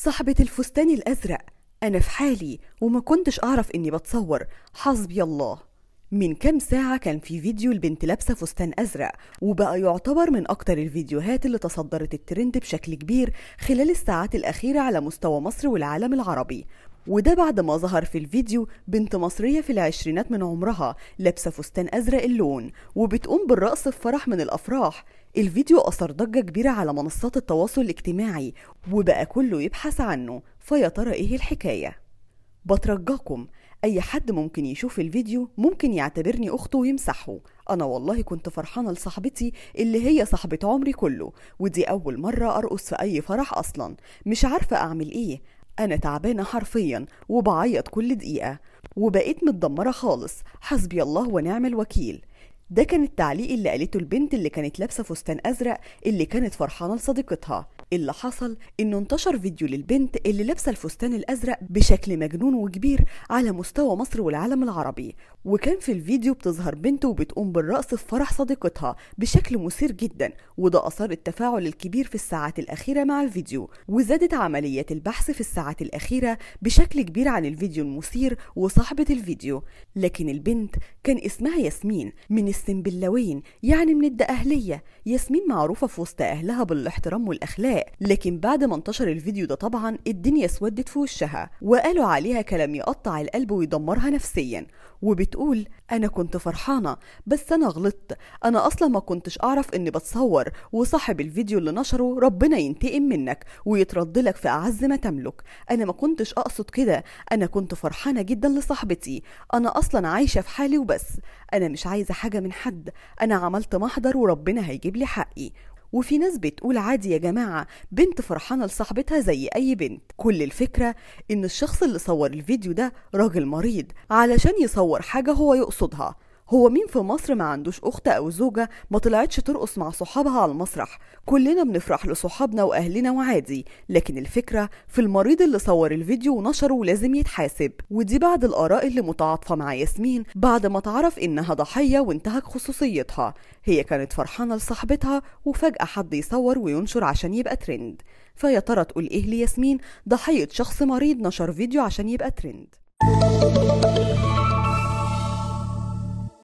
صاحبة الفستان الأزرق أنا في حالي وما كنتش أعرف إني بتصور حسبي الله من كام ساعة كان في فيديو البنت لابسة فستان أزرق وبقى يعتبر من أكتر الفيديوهات اللي تصدرت الترند بشكل كبير خلال الساعات الأخيرة على مستوى مصر والعالم العربي وده بعد ما ظهر في الفيديو بنت مصرية في العشرينات من عمرها لابسة فستان أزرق اللون وبتقوم بالرقص في فرح من الأفراح الفيديو أثر ضجة كبيرة على منصات التواصل الاجتماعي وبقى كله يبحث عنه فيا ترى إيه الحكاية؟ بترجاكم أي حد ممكن يشوف الفيديو ممكن يعتبرني أخته ويمسحه أنا والله كنت فرحانة لصاحبتي اللي هي صاحبة عمري كله ودي أول مرة أرقص في أي فرح أصلا مش عارفة أعمل إيه أنا تعبانة حرفيا وبعيط كل دقيقة وبقيت متدمرة خالص حسبي الله ونعم الوكيل ده كان التعليق اللي قالته البنت اللي كانت لابسه فستان ازرق اللي كانت فرحانه لصديقتها اللي حصل انه انتشر فيديو للبنت اللي لابسه الفستان الازرق بشكل مجنون وكبير على مستوى مصر والعالم العربي وكان في الفيديو بتظهر بنت وبتقوم بالرقص في فرح صديقتها بشكل مثير جدا وده اثار التفاعل الكبير في الساعات الاخيره مع الفيديو وزادت عمليات البحث في الساعات الاخيره بشكل كبير عن الفيديو المثير وصاحبه الفيديو لكن البنت كان اسمها ياسمين من السنبلاوين يعني من الدقهليه ياسمين معروفه في وسط اهلها بالاحترام والاخلاق لكن بعد ما انتشر الفيديو ده طبعا الدنيا اسودت في وشها وقالوا عليها كلام يقطع القلب ويدمرها نفسيا وبتقول انا كنت فرحانه بس انا غلطت انا اصلا ما كنتش اعرف اني بتصور وصاحب الفيديو اللي نشره ربنا ينتقم منك ويترد لك في اعز ما تملك انا ما كنتش اقصد كده انا كنت فرحانه جدا لصاحبتي انا اصلا عايشه في حالي وبس انا مش عايزه حاجه من حد انا عملت محضر وربنا هيجيب لي حقي وفي ناس بتقول عادي يا جماعة بنت فرحانة لصاحبتها زي أي بنت كل الفكرة إن الشخص اللي صور الفيديو ده راجل مريض علشان يصور حاجة هو يقصدها هو مين في مصر ما عندوش أخت أو زوجة ما طلعتش ترقص مع صحابها على المسرح كلنا بنفرح لصحابنا وأهلنا وعادي لكن الفكرة في المريض اللي صور الفيديو ونشره ولازم يتحاسب ودي بعد الآراء اللي متعاطفة مع ياسمين بعد ما تعرف إنها ضحية وانتهك خصوصيتها هي كانت فرحانة لصاحبتها وفجأة حد يصور وينشر عشان يبقى ترند فيا ترى تقول إيه لياسمين ضحية شخص مريض نشر فيديو عشان يبقى ترند